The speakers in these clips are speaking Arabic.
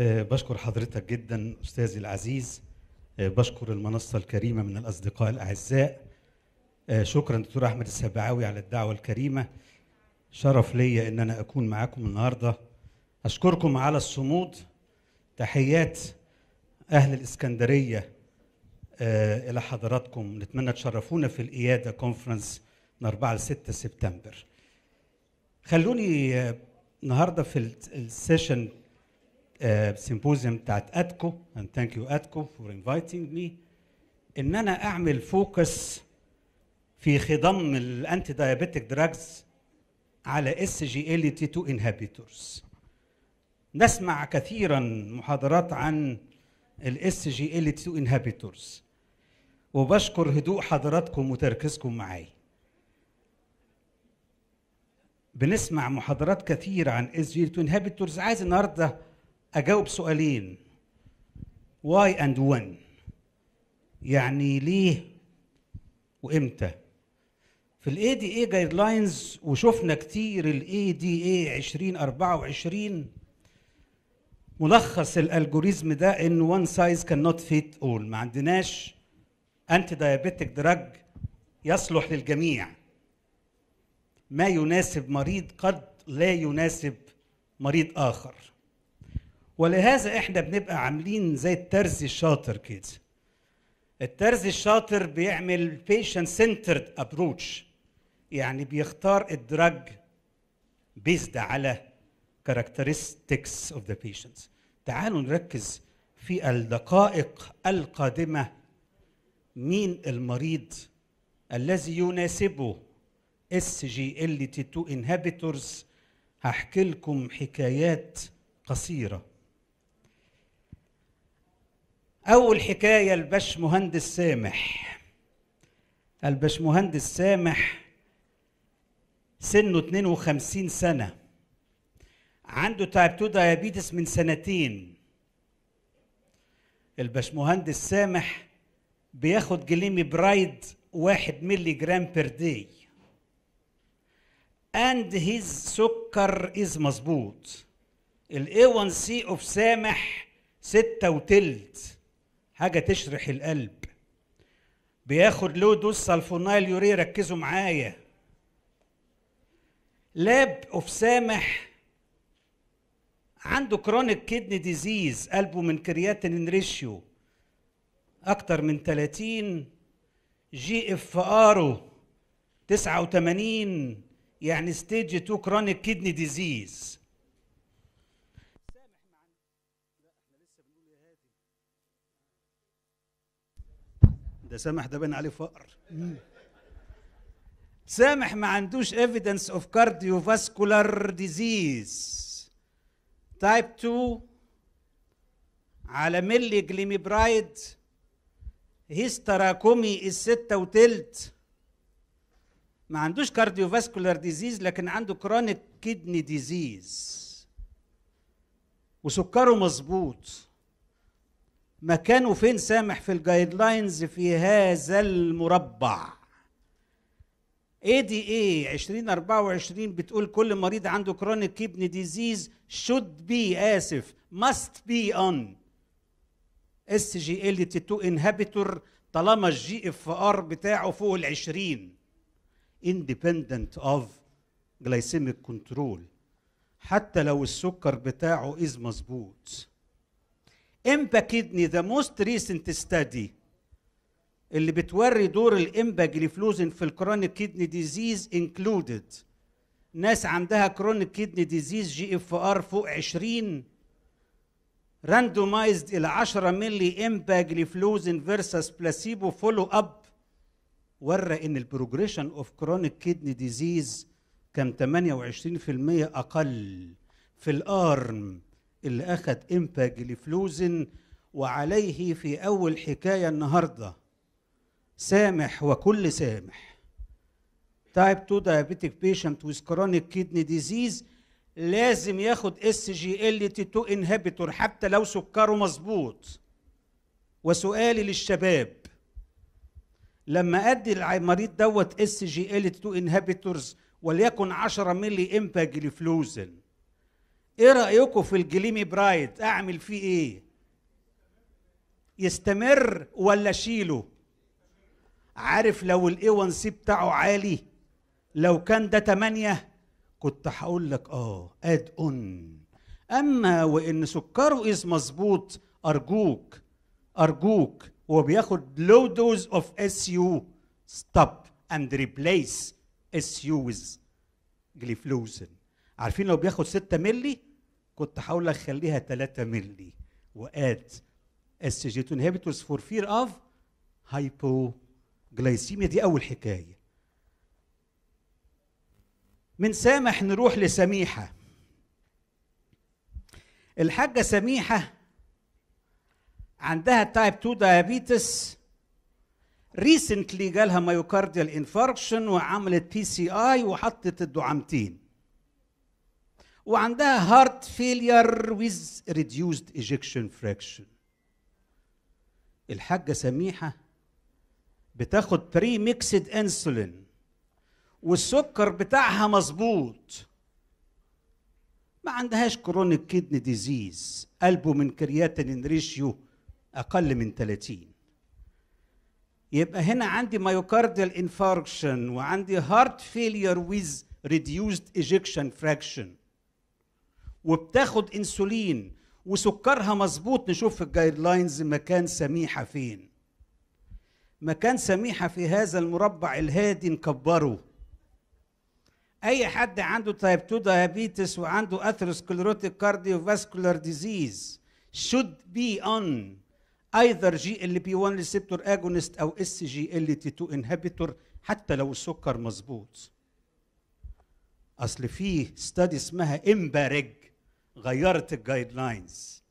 آه، بشكر حضرتك جدا أستاذي العزيز آه، بشكر المنصة الكريمة من الأصدقاء الأعزاء آه، شكرا دكتور أحمد السبعاوي على الدعوة الكريمة شرف ليا إن أنا أكون معاكم النهاردة أشكركم على الصمود تحيات أهل الإسكندرية إلى حضراتكم نتمنى تشرفونا في الإيادة كونفرنس من 4 ل 6 سبتمبر خلوني النهارده في السيشن سيمبوزيوم آه، بتاعت ادكو اند ثانك يو ادكو فور انفايتنج مي ان انا اعمل فوكس في خضم الانتي دايابيتيك دراجز على اس جي ال تي 2 انهبيتورز نسمع كثيرا محاضرات عن الاس جي ال تي 2 انهبيتورز وبشكر هدوء حضراتكم وتركيزكم معايا بنسمع محاضرات كثير عن اس جي ال 2 انهبيتورز عايز النهارده اجاوب سؤالين واي اند وين يعني ليه وامتى في الاي دي اي جايد لاينز وشفنا كتير الاي دي اي 2024 ملخص الالجوريزم ده ان وان سايز كان نوت فيت اول ما عندناش انتي دايابيتك دراج يصلح للجميع ما يناسب مريض قد لا يناسب مريض اخر ولهذا احنا بنبقى عاملين زي الترزي الشاطر كده الترزي الشاطر بيعمل بيشنت سنترد ابروتش يعني بيختار الدرج بيزد على characteristics of the patients تعالوا نركز في الدقائق القادمة مين المريض الذي يناسبه اس جي ال تي 2 انهبيتورز هحكي لكم حكايات قصيره أول حكاية مهندس سامح مهندس سامح سنه 52 سنة عنده تايب 2 دايابيتس من سنتين مهندس سامح بياخد جليمي برايد واحد ملي جرام بير داي and his سكر از مظبوط الاي A1C اوف سامح ستة وتلت حاجه تشرح القلب بياخد لودوس سلفونايل يوري ركزوا معايا لاب اوف سامح عنده كرونيك كيدني ديزيز قلبه من كرياتين ريشيو اكتر من 30 جي اف ار 89 يعني ستيج 2 كرونيك كيدني ديزيز ده سامح ده باين عليه فقر سامح ما عندوش ايفيدنس اوف كارديوفاسكولار ديزيز تايب 2 على ملي برايد هيس تراكمي الستة وتلت ما عندوش كارديوفاسكولار ديزيز لكن عنده كرونيك كيدني ديزيز وسكره مظبوط مكانه فين سامح في الجايد لاينز في هذا المربع اي دي اي 2024 بتقول كل مريض عنده كرونيك كيبني ديزيز شود بي اسف ماست بي اون اس جي ال تي 2 انهبيتور طالما الجي اف ار بتاعه فوق ال 20 اندبندنت اوف جلايسيميك كنترول حتى لو السكر بتاعه از مظبوط امبا كيدني ذا موست ريسنت ستادي اللي بتوري دور الامبا جليفلوزن في الكرونيك كيدني ديزيز انكلودد ناس عندها كرونيك كيدني ديزيز جي اف ار فوق 20 راندومايزد الى 10 ملي امبا جليفلوزن فيرسس بلاسيبو فولو اب ورى ان البروجريشن اوف كرونيك كيدني ديزيز كان 28% اقل في الارم اللي اخد امبا جليفلوزن وعليه في أول حكاية النهاردة سامح وكل سامح تايب 2 دايابيتيك بيشنت ويز كرونيك كيدني ديزيز لازم ياخد اس جي ال تي 2 انهبيتور حتى لو سكره مظبوط وسؤالي للشباب لما ادي المريض دوت اس جي ال تي 2 انهبيتورز وليكن 10 ملي امبا جليفلوزن ايه رايكم في الجليمي برايد اعمل فيه ايه يستمر ولا شيله عارف لو الاي 1 سي بتاعه عالي لو كان ده 8 كنت هقول لك اه اد اون اما وان سكره از مظبوط ارجوك ارجوك هو بياخد لو دوز اوف اس يو ستوب اند ريبليس اس يوز جليفلوزن عارفين لو بياخد 6 مللي كنت حاول اخليها 3 مللي اس جي تو انهبيتورز فور فير اوف هايبوجلايسيميا دي اول حكايه من سامح نروح لسميحه الحاجه سميحه عندها تايب 2 دايابيتس ريسنتلي جالها مايوكارديال انفاركشن وعملت بي سي اي وحطت الدعامتين وعندها هارت فيلير ويز ريديوسد ايجكشن فراكشن الحاجه سميحه بتاخد بري ميكسد انسولين والسكر بتاعها مظبوط ما عندهاش كرونيك كيدني ديزيز قلبه من كرياتين ريشيو اقل من 30 يبقى هنا عندي مايوكارديال انفاركشن وعندي هارت فيلير ويز ريديوسد ايجكشن فراكشن وبتاخد انسولين وسكرها مظبوط نشوف في الجايد لاينز مكان سميحه فين مكان سميحه في هذا المربع الهادي نكبره اي حد عنده تايب 2 دايابيتس وعنده كارديو كارديوفاسكولار ديزيز should be on either جي ال بي 1 ريسبتور اجونست او اس جي ال تي 2 انهبيتور حتى لو السكر مظبوط اصل في ستادي اسمها امبارج غيرت الجايد لاينز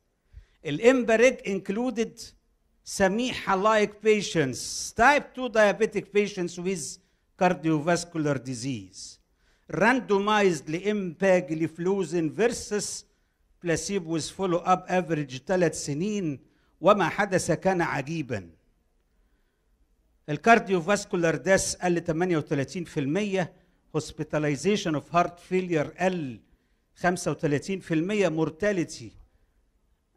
الامبارج انكلودد سميحه لايك بيشنس تايب 2 diabetic بيشنس with cardiovascular disease randomized لفلوزن فيرسس بلاسيبو with follow up average ثلاث سنين وما حدث كان عجيبا الكارديو فاسكولار داس قل 38% hospitalization of heart failure قل 35% mortality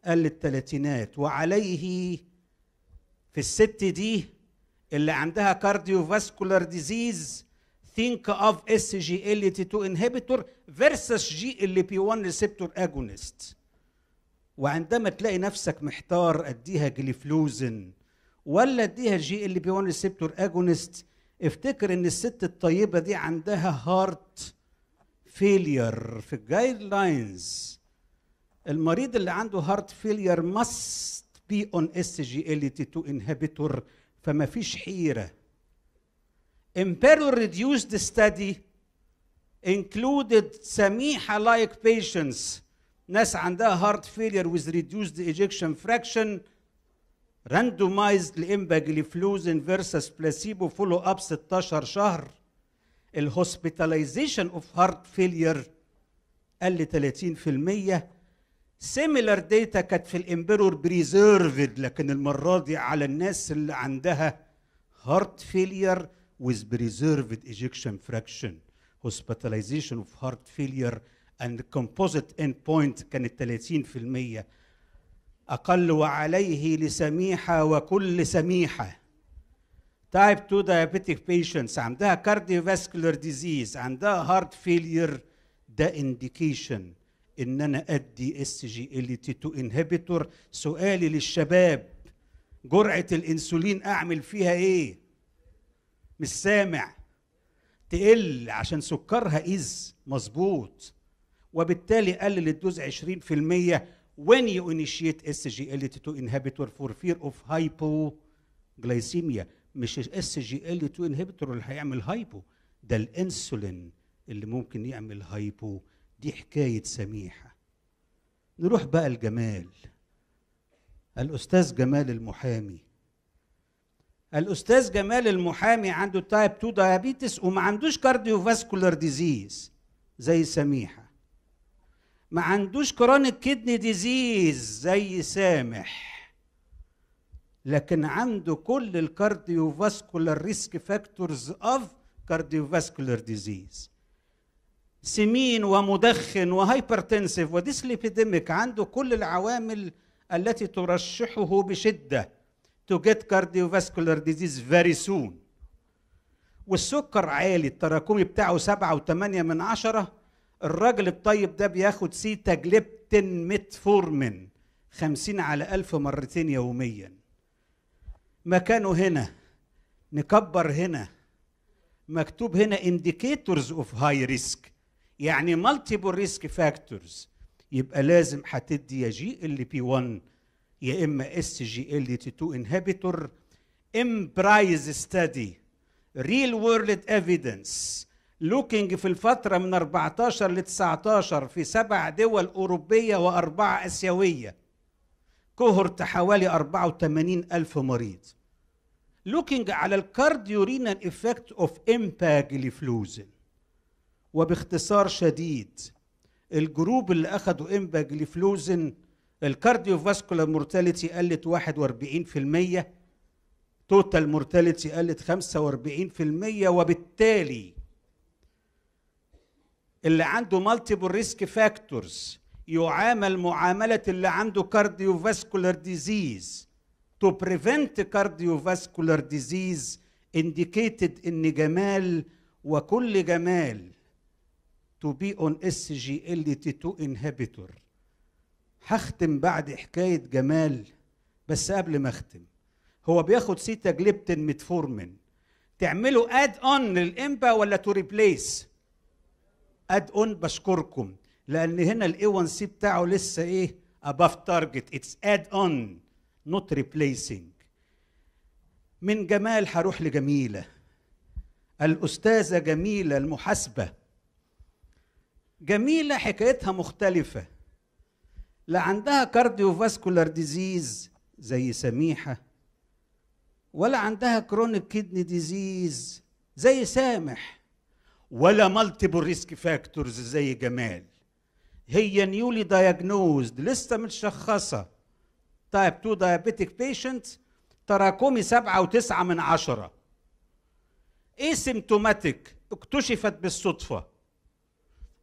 قل الثلاثينات وعليه في الست دي اللي عندها cardiovascular disease think of SGLT2 inhibitor versus GLP1 receptor agonist وعندما تلاقي نفسك محتار اديها جليفلوزن ولا اديها جي ال بي 1 ريسبتور اجونست افتكر ان الست الطيبه دي عندها هارت فيلير في الجايد لاينز المريض اللي عنده هارت فيلير ماست بي اون اس جي ال تي 2 انهبيتور فما فيش حيره Imperial reduced study included سميحه لايك patients ناس عندها هارت فيلير with reduced ejection fraction راندومايزد لامباجليفلوزين فيرسس بلاسيبو فولو اب 16 شهر الهوسبيتاليزيشن اوف هارت فيلير قل 30% سيميلر داتا كانت في الامبرور بريزيرفد لكن المره دي على الناس اللي عندها هارت فيلير with preserved ejection fraction hospitalization of heart failure and composite endpoint كانت 30% أقل وعليه لسميحة وكل سميحة تايب 2 diabetic patients عندها cardiovascular disease عندها heart failure ده indication ان انا ادي اس جي ال تي 2 انهبيتور سؤالي للشباب جرعه الانسولين اعمل فيها ايه مش سامع تقل عشان سكرها إز مظبوط وبالتالي قلل الدوز 20% when you initiate SGLT2 inhibitor for fear of hypoglycemia مش الاس 2 inhibitor اللي هيعمل هايبو ده الانسولين اللي ممكن يعمل هايبو دي حكايه سميحه نروح بقى لجمال الاستاذ جمال المحامي الاستاذ جمال المحامي عنده تايب 2 دايابيتس وما عندوش كارديوفاسكولار ديزيز زي سميحه ما عندوش كرونيك كدني ديزيز زي سامح لكن عنده كل الكارديوفاسكولار ريسك فاكتورز اوف كارديوفاسكولار ديزيز سمين ومدخن وهايبرتنسيف وديسليبيديميك عنده كل العوامل التي ترشحه بشده تو جيت كارديوفاسكولار ديزيز فيري سون والسكر عالي التراكمي بتاعه سبعة وثمانية من عشرة الراجل الطيب ده بياخد سيتا ميت فورمن خمسين على ألف مرتين يوميا مكانه هنا نكبر هنا مكتوب هنا indicators of high risk يعني multiple risk factors يبقى لازم هتدي يا جي ال بي 1 يا اما اس جي ال تي 2 انهبيتور امبرايز ستادي ريل وورلد ايفيدنس لوكينج في الفترة من 14 ل 19 في سبع دول أوروبية وأربعة آسيوية كوهرت حوالي 84 ألف مريض لوكينج على الكارديورينال إفكت أوف إمباج لفلوزن وباختصار شديد الجروب اللي أخدوا إمباج لفلوزن الكارديوفاسكولار مورتاليتي قلت 41% توتال مورتاليتي قلت 45% وبالتالي اللي عنده مالتيبل ريسك فاكتورز يعامل معامله اللي عنده كارديوفاسكولار ديزيز تو بريفنت كارديوفاسكولار ديزيز انديكيتد ان جمال وكل جمال تو بي اون اس جي ال تي 2 انهبيتور هختم بعد حكايه جمال بس قبل ما اختم هو بياخد سيتا جليبتين متفورمن تعمله اد اون للامبا ولا تو ريبليس اد اون بشكركم لان هنا الاي 1 سي بتاعه لسه ايه اباف تارجت اتس اد اون نوت ريبليسنج من جمال هروح لجميله الاستاذه جميله المحاسبه جميله حكايتها مختلفه لا عندها كارديوفاسكولار ديزيز زي سميحه ولا عندها كرونيك كيدني ديزيز زي سامح ولا مالتيبل ريسك فاكتورز زي جمال هي نيولي دايجنوزد لسه متشخصه تايب 2 دايابيتيك بيشنت تراكمي سبعة وتسعة من عشرة 10 سيمتوماتيك اكتشفت بالصدفه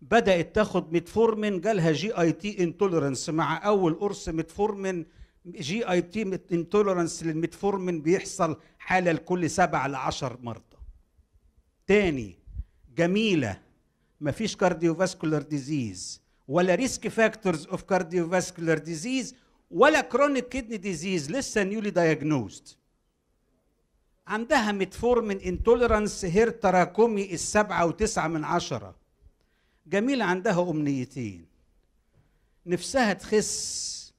بدات تاخد ميتفورمين جالها جي اي تي انتولرنس مع اول قرص ميتفورمين جي اي تي انتولرنس للميتفورمين بيحصل حاله لكل سبعة ل 10 مرضى تاني جميله ما فيش كارديوفاسكولار ديزيز ولا ريسك فاكتورز اوف كارديوفاسكولار ديزيز ولا كرونيك كيدني ديزيز لسه نيولي دايجنوزد عندها متفورمين انتوليرانس هير تراكمي السبعة وتسعة من عشرة جميلة عندها أمنيتين نفسها تخس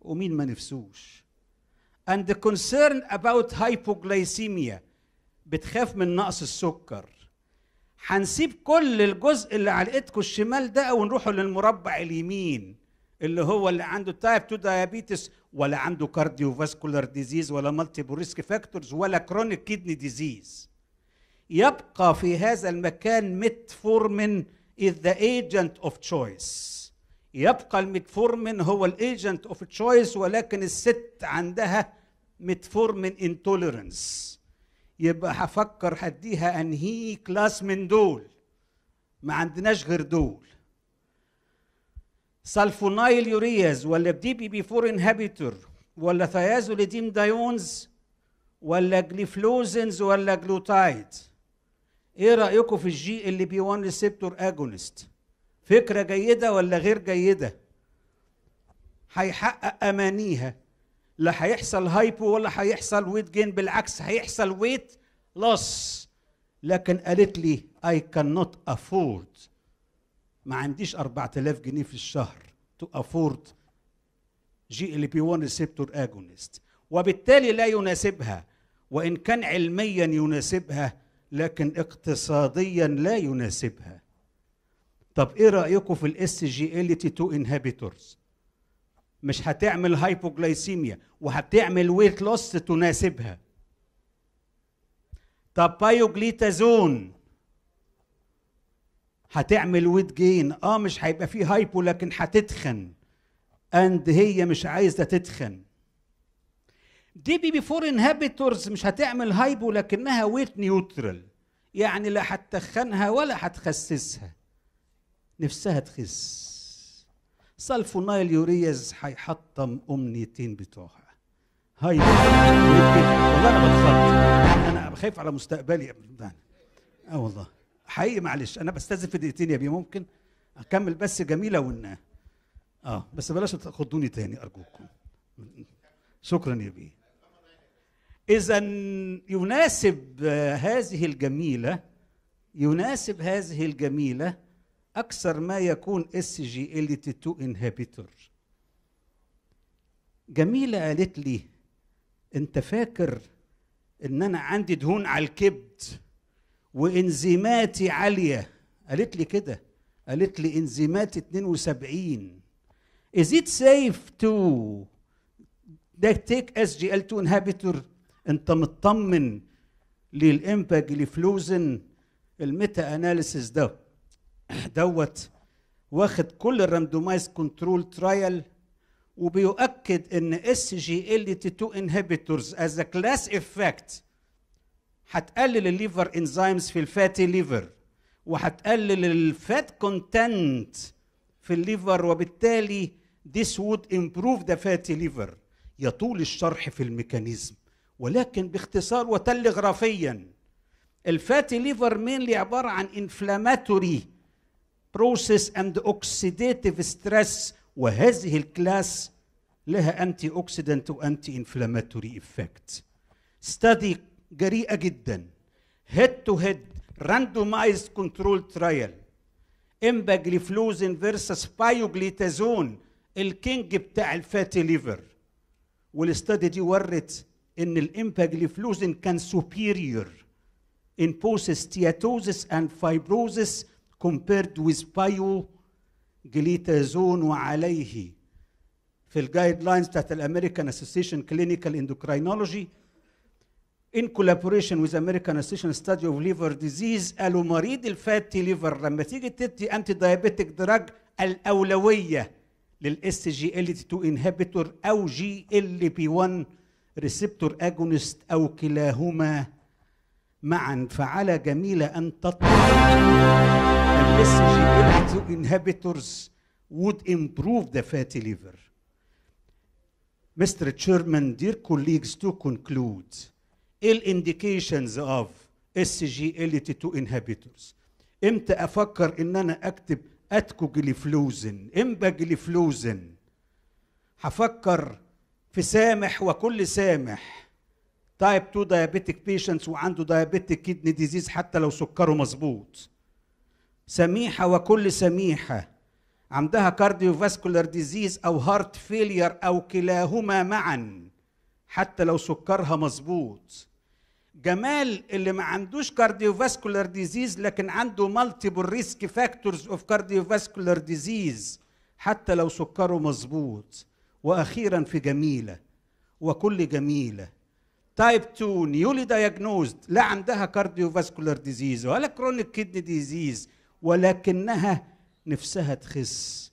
ومين ما نفسوش and the concern about hypoglycemia بتخاف من نقص السكر هنسيب كل الجزء اللي على ايدكم الشمال ده ونروحوا للمربع اليمين اللي هو اللي عنده تايب 2 دايابيتس ولا عنده كارديو فاسكولار ديزيز ولا مالتيبل ريسك فاكتورز ولا كرونيك كيدني ديزيز يبقى في هذا المكان ميتفورمين از ذا ايجنت اوف تشويس يبقى الميتفورمين هو الايجنت اوف تشويس ولكن الست عندها ميتفورمين انتوليرنس يبقى هفكر هديها انهي كلاس من دول ما عندناش غير دول سلفونايل يورياز ولا دي بي بي 4 انهابيتور ولا ثيازوليديم دايونز ولا جليفلوزنز ولا جلوتايد ايه رايكم في الجي ال بي 1 ريسبتور اجونست فكره جيده ولا غير جيده هيحقق امانيها لا هيحصل هايبو ولا هيحصل ويت جين بالعكس هيحصل ويت لوس لكن قالت لي اي كان نوت افورد ما عنديش 4000 جنيه في الشهر تو افورد جي ال بي 1 ريسبتور اجونست وبالتالي لا يناسبها وان كان علميا يناسبها لكن اقتصاديا لا يناسبها طب ايه رايكم في الاس جي ال تي 2 انهبيتورز مش هتعمل هايبوجلايسيميا وهتعمل ويت لوس تناسبها طب بايوجليتازون هتعمل ويت جين اه مش هيبقى فيه هايبو لكن هتتخن اند هي مش عايزه تتخن دي بي بي فور انهابيتورز مش هتعمل هايبو لكنها ويت نيوترال يعني لا هتتخنها ولا هتخسسها نفسها تخس سلفونايل يوريز هيحطم امنيتين بتوعها هاي والله انا بتخرج انا بخاف على مستقبلي اه والله حقيقي معلش انا بستاذن في دقيقتين يا بي ممكن اكمل بس جميله ون اه بس بلاش تاخدوني تاني ارجوكم شكرا يا بي اذا يناسب هذه الجميله يناسب هذه الجميله أكثر ما يكون اس جي ال تي 2 انهبيتور جميلة قالت لي أنت فاكر إن أنا عندي دهون على الكبد وإنزيماتي عالية قالت لي كده قالت لي إنزيماتي 72 Is it safe to take SGL2 inhibitor أنت مطمن للإمباج لفلوزن الميتا أناليسيس ده دوت واخد كل الراندومايز كنترول ترايل وبيؤكد ان اس جي ال تي 2 انهبيتورز از كلاس افكت هتقلل الليفر انزيمز في الفاتي ليفر وهتقلل الفات كونتنت في الليفر وبالتالي this would improve the fatty liver يطول الشرح في الميكانيزم ولكن باختصار وتلغرافيا الفاتي ليفر مينلي عباره عن انفلاماتوري بروسيس اند اوكسيديتيف ستريس وهذه الكلاس لها انتي اوكسيدنت وانتي انفلاماتوري افكت ستادي جريئه جدا هيد تو هيد راندومايز كنترول ترايل امباجليفلوزين فيرسس بايوجليتازون الكينج بتاع الفاتي ليفر والاستادي دي ورت ان الامباجليفلوزين كان سوبيريور ان post steatosis اند fibrosis compared with بايو جليتازون وعليه في الجايد لاينز بتاعت الامريكان اسوسيشن كلينيكال اندوكراينولوجي in collaboration with American Association Study of Liver Disease قالوا مريض الفاتي ليفر لما تيجي تدي انتي دايابيتك دراج الاولويه للاس جي ال تي 2 انهبيتور او جي ال بي 1 ريسبتور اجونست او كلاهما معا فعلى جميله ان تطلع oxygen inhibitors would improve the fatty liver. Mr. Chairman, dear colleagues, to conclude, ill indications of SGLT2 inhibitors. امتى افكر ان انا اكتب اتكوجليفلوزن امباجليفلوزن هفكر في سامح وكل سامح تايب 2 diabetic patients وعنده diabetic kidney disease حتى لو سكره مظبوط سميحه وكل سميحه عندها كارديوفاسكولار ديزيز او هارت فيلير او كلاهما معا حتى لو سكرها مظبوط جمال اللي ما عندوش كارديوفاسكولار ديزيز لكن عنده مالتيبل ريسك فاكتورز اوف كارديوفاسكولار ديزيز حتى لو سكره مظبوط واخيرا في جميله وكل جميله تايب 2 نيولي دايجنوزد لا عندها كارديوفاسكولار ديزيز ولا كرونيك كيدني ديزيز ولكنها نفسها تخس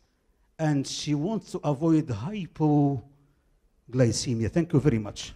and she wants to avoid hypoglycemia. Thank you very much.